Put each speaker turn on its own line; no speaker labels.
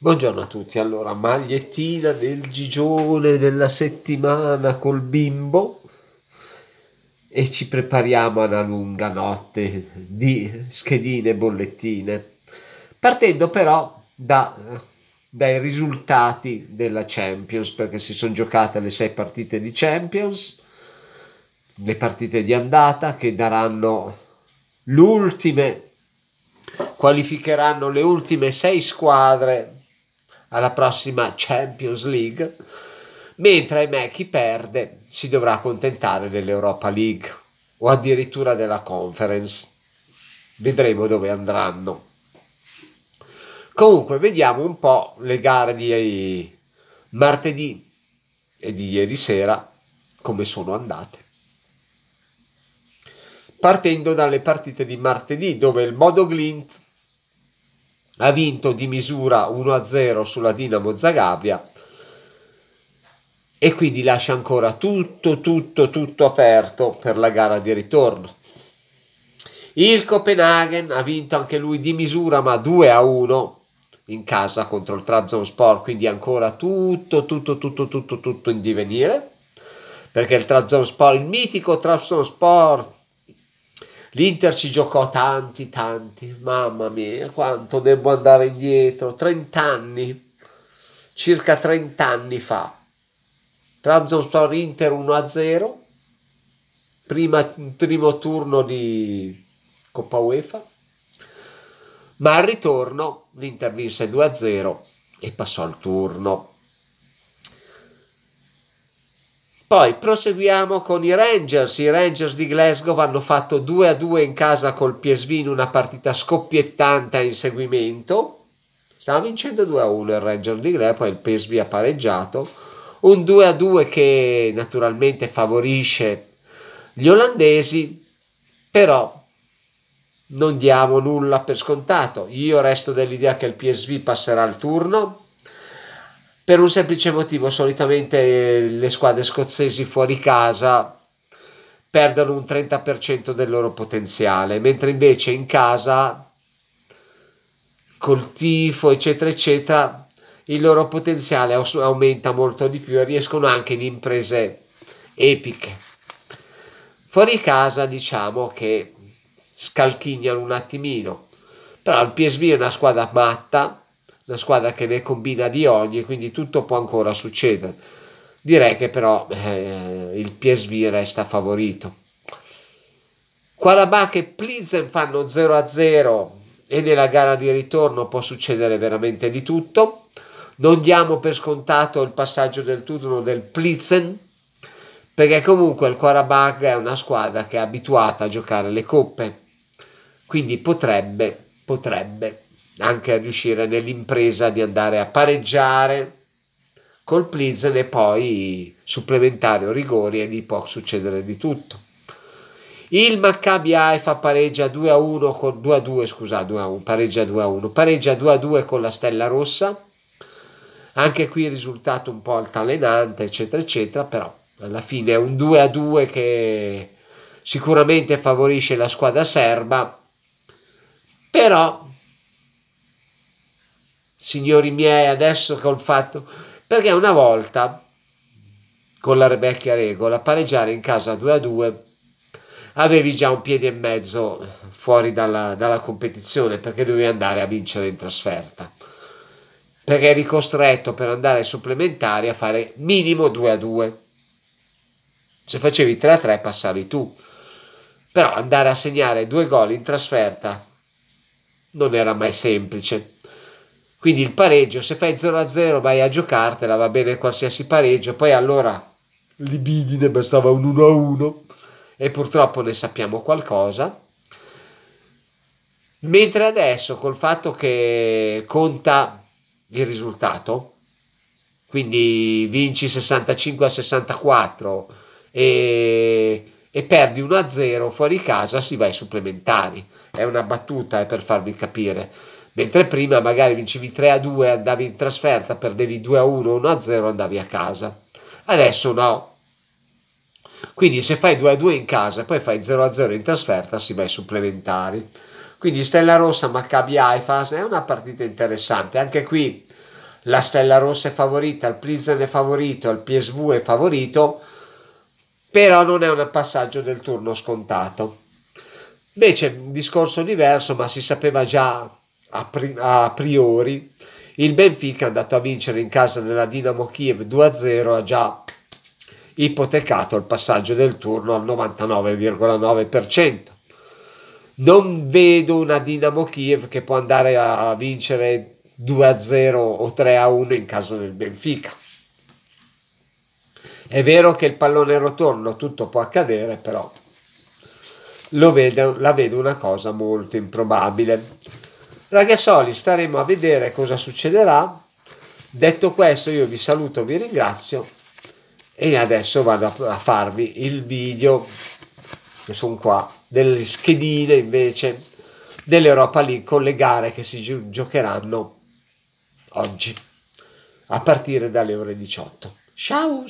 Buongiorno a tutti, allora magliettina del gigione della settimana col bimbo e ci prepariamo alla lunga notte di schedine e bollettine, partendo però da, dai risultati della Champions, perché si sono giocate le sei partite di Champions, le partite di andata che daranno l'ultime, qualificheranno le ultime sei squadre alla prossima Champions League, mentre ahimè chi perde si dovrà accontentare dell'Europa League o addirittura della Conference. Vedremo dove andranno. Comunque vediamo un po' le gare di martedì e di ieri sera come sono andate. Partendo dalle partite di martedì dove il Modo Glint ha vinto di misura 1-0 sulla Dinamo Zagabria e quindi lascia ancora tutto, tutto, tutto aperto per la gara di ritorno. Il Copenaghen ha vinto anche lui di misura ma 2-1 in casa contro il Trabzonspor, quindi ancora tutto, tutto, tutto, tutto, tutto in divenire, perché il Trabzonspor, il mitico Trabzonspor L'Inter ci giocò tanti, tanti, mamma mia, quanto devo andare indietro, 30 anni, circa 30 anni fa. Trabzonspor Inter 1-0, prima, primo turno di Coppa UEFA, ma al ritorno l'Inter vinse 2-0 e passò il turno. Poi proseguiamo con i Rangers. I Rangers di Glasgow hanno fatto 2 a 2 in casa col PSV in una partita scoppiettante a inseguimento. Stava vincendo 2 a 1 il Rangers di Glasgow, poi il PSV ha pareggiato. Un 2 a 2 che naturalmente favorisce gli olandesi, però non diamo nulla per scontato. Io resto dell'idea che il PSV passerà il turno per un semplice motivo, solitamente eh, le squadre scozzesi fuori casa perdono un 30% del loro potenziale, mentre invece in casa, col tifo, eccetera, eccetera, il loro potenziale aumenta molto di più e riescono anche in imprese epiche. Fuori casa diciamo che scalchignano un attimino, però il PSV è una squadra matta, una squadra che ne combina di ogni, quindi tutto può ancora succedere. Direi che però eh, il PSV resta favorito. Quarabach e Plizen fanno 0-0 e nella gara di ritorno può succedere veramente di tutto. Non diamo per scontato il passaggio del turno del Plizen, perché comunque il Quarabag è una squadra che è abituata a giocare le coppe, quindi potrebbe, potrebbe anche a riuscire nell'impresa di andare a pareggiare col Plizen e poi supplementare o rigori e lì può succedere di tutto. Il Maccabi Haifa pareggia 2 a 1 con 2 a 2, scusa, 2 a 1, pareggia 2 a 1, pareggia 2 a 2 con la Stella Rossa. Anche qui il risultato un po' altalenante, eccetera, eccetera, però alla fine è un 2 a 2 che sicuramente favorisce la squadra serba, però signori miei, adesso che ho fatto, perché una volta con la vecchia regola, pareggiare in casa 2 a 2 avevi già un piede e mezzo fuori dalla, dalla competizione perché dovevi andare a vincere in trasferta perché eri costretto per andare ai supplementari a fare minimo 2 a 2 se facevi 3 a 3 passavi tu però andare a segnare due gol in trasferta non era mai semplice quindi il pareggio, se fai 0-0 vai a giocartela, va bene qualsiasi pareggio, poi allora libidine bastava un 1-1 e purtroppo ne sappiamo qualcosa. Mentre adesso col fatto che conta il risultato, quindi vinci 65 a 64 e, e perdi 1 a 0 fuori casa, si va ai supplementari. È una battuta eh, per farvi capire mentre prima magari vincevi 3 a 2, andavi in trasferta, perdevi 2 a 1, 1 a 0, andavi a casa. Adesso no. Quindi se fai 2 a 2 in casa e poi fai 0 a 0 in trasferta, si va ai supplementari. Quindi Stella Rossa, Maccabi Haifas è una partita interessante. Anche qui la Stella Rossa è favorita, il Prison è favorito, il PSV è favorito, però non è un passaggio del turno scontato. Invece discorso diverso, ma si sapeva già a, pri- a priori, il Benfica andato a vincere in casa della Dinamo Kiev 2-0 ha già ipotecato il passaggio del turno al 99,9%. Non vedo una Dinamo Kiev che può andare a vincere 2-0 o 3-1 in casa del Benfica. È vero che il pallone rotondo tutto può accadere, però vedo, la vedo una cosa molto improbabile. Ragazzi, staremo a vedere cosa succederà. Detto questo, io vi saluto, vi ringrazio e adesso vado a farvi il video che sono qua delle schedine invece dell'Europa League con le gare che si giocheranno oggi a partire dalle ore 18. Ciao!